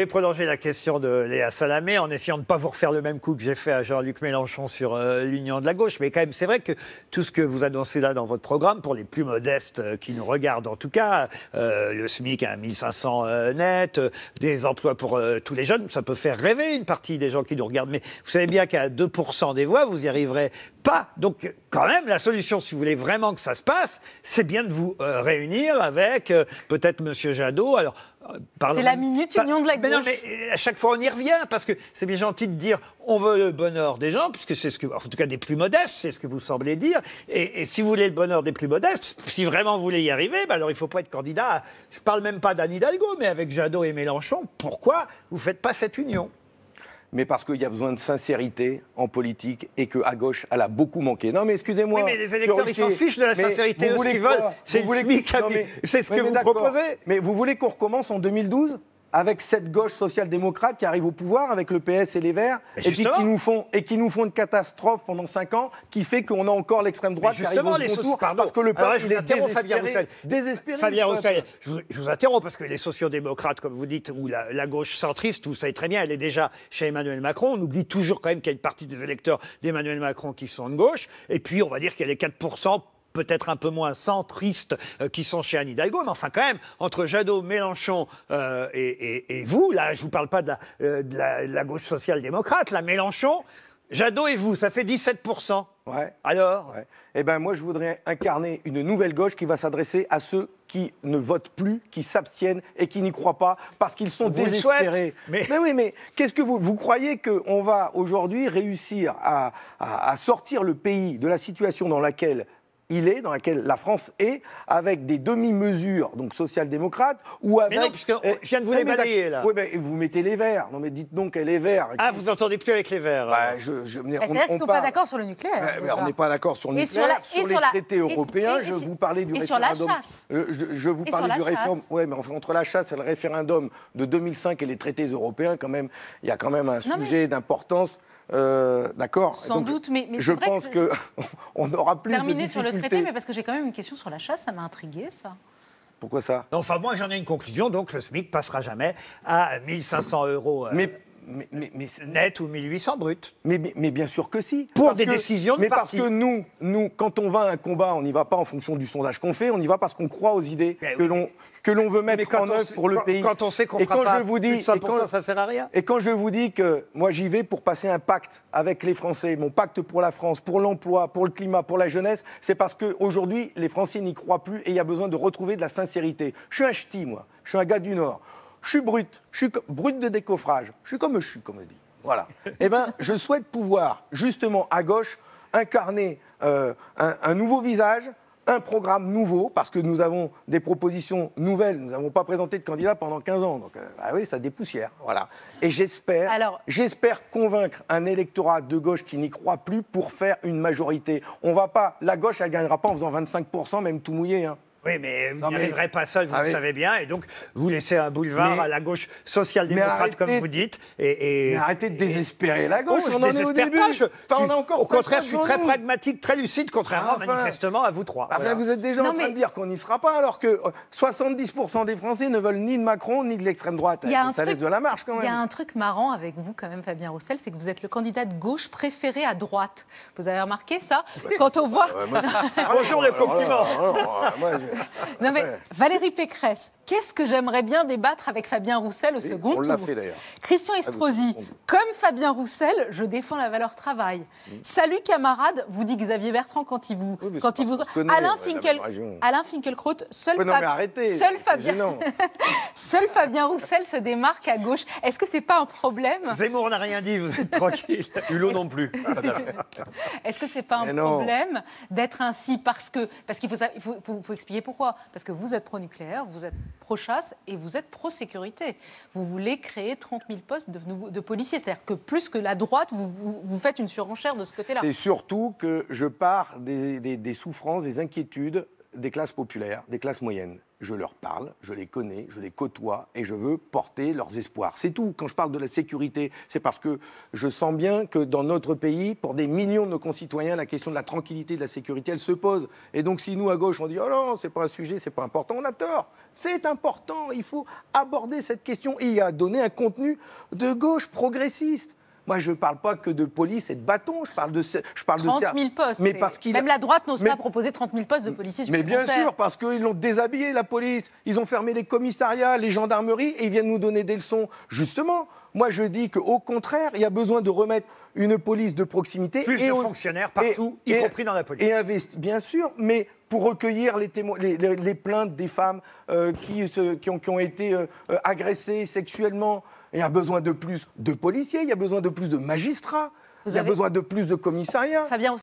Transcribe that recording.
Je vais prolonger la question de Léa Salamé en essayant de ne pas vous refaire le même coup que j'ai fait à Jean-Luc Mélenchon sur euh, l'Union de la gauche. Mais quand même, c'est vrai que tout ce que vous annoncez là dans votre programme, pour les plus modestes euh, qui nous regardent en tout cas, euh, le SMIC à 1500 net, des emplois pour tous les jeunes, ça peut faire rêver une partie des gens qui nous regardent. Mais vous savez bien qu'à 2% des voix, vous y arriverez pas. Donc, quand même, la solution, si vous voulez vraiment que ça se passe, c'est bien de vous euh, réunir avec euh, peut-être Monsieur Jadot. Alors, euh, c'est la minute union de la gauche. non, mais à chaque fois, on y revient, parce que c'est bien gentil de dire on veut le bonheur des gens, puisque c'est ce que, en tout cas des plus modestes, c'est ce que vous semblez dire. Et, si vous voulez le bonheur des plus modestes, si vraiment vous voulez y arriver, bah, alors il ne faut pas être candidat. je ne parle même pas d'Anne Hidalgo, mais avec Jadot et Mélenchon, pourquoi vous faites pas cette union mais parce qu'il y a besoin de sincérité en politique et qu'à gauche, elle a beaucoup manqué. Non, mais excusez-moi. Oui, mais les électeurs, ils s'en fichent de la sincérité. Vous ce qu'ils veulent, c'est ce que vous proposez. Mais vous voulez qu'on recommence en 2012 avec cette gauche social-démocrate qui arrive au pouvoir, avec le PS et les Verts, et qui nous font et qui nous font une catastrophe pendant 5 ans, qui fait qu'on a encore l'extrême droite qui arrive au les parce que le peuple je vous interromps, Fabien Roussel. Fabien Roussel, je, vous interromps parce que les social-démocrates, comme vous dites, ou la, la, gauche centriste, vous savez très bien, elle est déjà chez Emmanuel Macron. On oublie toujours quand même qu'il y a une partie des électeurs d'Emmanuel Macron qui sont de gauche, et puis on va dire qu'il y a les 4 peut-être un peu moins centristes euh, qui sont chez Anne Hidalgo, mais enfin quand même, entre Jadot, Mélenchon euh, et, vous, là je ne vous parle pas euh, de la, gauche social-démocrate, là Mélenchon, Jadot et vous, ça fait 17%. Ouais. Alors Eh bien, moi, je voudrais incarner une nouvelle gauche qui va s'adresser à ceux qui ne votent plus, qui s'abstiennent et qui n'y croient pas parce qu'ils sont désespérés. Mais... oui, mais qu'est-ce que vous. Vous croyez qu'on va aujourd'hui réussir à, sortir le pays de la situation dans laquelle il est, dans laquelle la France est, avec des demi-mesures, donc social-démocrates, ou avec... Mais non, puisque je euh, viens de vous eh, les là. Oui, mais vous mettez les verts. Non, mais dites donc, qu'elle est verte. Ah, vous n'entendez plus avec les verts. Bah, je, bah, C'est-à-dire qu'ils ne sont pas d'accord sur le nucléaire. on n'est pas d'accord sur le nucléaire, sur, sur les traités je vous parlais du et sur la chasse. Euh, je, vous parlais du référendum... Oui, mais entre la chasse et le référendum de 2005 et les traités européens, quand même, il y a quand même un sujet d'importance... Euh, d'accord Sans doute, mais, je pense qu'on que... on aura plus de difficultés E. mais parce que j'ai quand même une question sur la chasse, ça m'a intrigué ça. Pourquoi ça Enfin, moi, j'en ai une conclusion. Donc, le SMIC passera jamais à 1500 euros. Euh, mais mais, net ou 1800 brut. Mais, bien sûr que si. Pour des décisions de Mais parce que nous, nous, quand on va à un combat, on n'y va pas en fonction du sondage qu'on fait, on y va parce qu'on croit aux idées ben que l'on que l'on veut mettre en œuvre pour le pays. Quand on sait qu'on et quand je vous dis, ça, ça, sert à rien. Et quand je vous dis que moi j'y vais pour passer un pacte avec les Français, mon pacte pour la France, pour l'emploi, pour le climat, pour la jeunesse, c'est parce qu'aujourd'hui les Français n'y croient plus et il y a besoin de retrouver de la sincérité. Je suis un ch'ti, moi. Je suis un gars du Nord je suis brut, je suis brut de décoffrage, je suis comme je suis, comme on dit. Voilà. eh bien, je souhaite pouvoir, justement, à gauche, incarner euh, un, nouveau visage, un programme nouveau, parce que nous avons des propositions nouvelles. Nous n'avons pas présenté de candidat pendant 15 ans. Donc, euh, bah oui, ça dépoussière. Voilà. Et j'espère, convaincre un électorat de gauche qui n'y croit plus pour faire une majorité. On va pas, la gauche, elle gagnera pas en faisant 25%, même tout mouillé. Hein. Oui, mais vous n'y arriverez pas seul, vous le savez bien. Et donc, vous laissez un boulevard à la gauche social-démocrate, comme vous dites. Et, Mais arrêtez de désespérer la oh, gauche, on en est au début. au contraire, je suis très pragmatique, très lucide, contrairement manifestement à vous trois. Vous êtes déjà en train de dire qu'on n'y sera pas, alors que 70% euh, des Français ne veulent ni de Macron, ni de l'extrême droite. Ça laisse de la marche, quand même. Il y a un truc marrant avec vous, quand même, Fabien Roussel, c'est que vous êtes le candidat de gauche préféré à droite. Vous avez remarqué ça bah, Quand on bah, voit... Bah, Bonjour les compliments non mais Valérie Pécresse, Qu'est-ce que j'aimerais bien débattre avec Fabien Roussel au second tour Christian ah Estrosi, comme Fabien Roussel, je défends la valeur travail. Mm. Salut camarade, vous dit Xavier Bertrand quand il vous... quand vous... Alain, Finkel... Alain Finkielkraut, seul, seul, Fabien... seul Fabien Roussel se démarque à gauche. Est-ce que ce n'est pas un problème Zemmour n'a rien dit, vous êtes tranquille. Hulot non plus. Est-ce que ce n'est pas un problème d'être ainsi parce que... Parce qu'il faut expliquer pourquoi. Parce que vous êtes pro-nucléaire, vous êtes pro-chasse et vous êtes pro-sécurité. Vous voulez créer 30 000 postes de, policiers. C'est-à-dire que plus que la droite, vous, faites une surenchère de ce côté-là. C'est surtout que je pars des souffrances, des inquiétudes des classes populaires, des classes moyennes je leur parle, je les connais, je les côtoie et je veux porter leurs espoirs. C'est tout. Quand je parle de la sécurité, c'est parce que je sens bien que dans notre pays, pour des millions de nos concitoyens, la question de la tranquillité, de la sécurité, elle se pose. Et donc si nous à gauche on dit oh non, c'est pas un sujet, c'est pas important, on a tort. C'est important. Il faut aborder cette question et y a un contenu de gauche progressiste. Moi, je ne parle pas que de police et de bâton, je parle de. Je parle 30 000 postes. Mais parce Même la droite n'ose pas proposer 30 000 postes de policiers Mais bien sûr, parce qu'ils l'ont déshabillé, la police. Ils ont fermé les commissariats, les gendarmeries, et ils viennent nous donner des leçons. Justement, moi, je dis qu'au contraire, il y a besoin de remettre une police de proximité. et de aux... fonctionnaires partout, y compris dans la police. Et investir, bien sûr, mais pour recueillir les, plaintes des femmes euh, qui, ont, été euh, euh, agressées sexuellement. Il y a besoin de plus de policiers, il y a besoin de plus de magistrats, il y a besoin de plus de commissariats.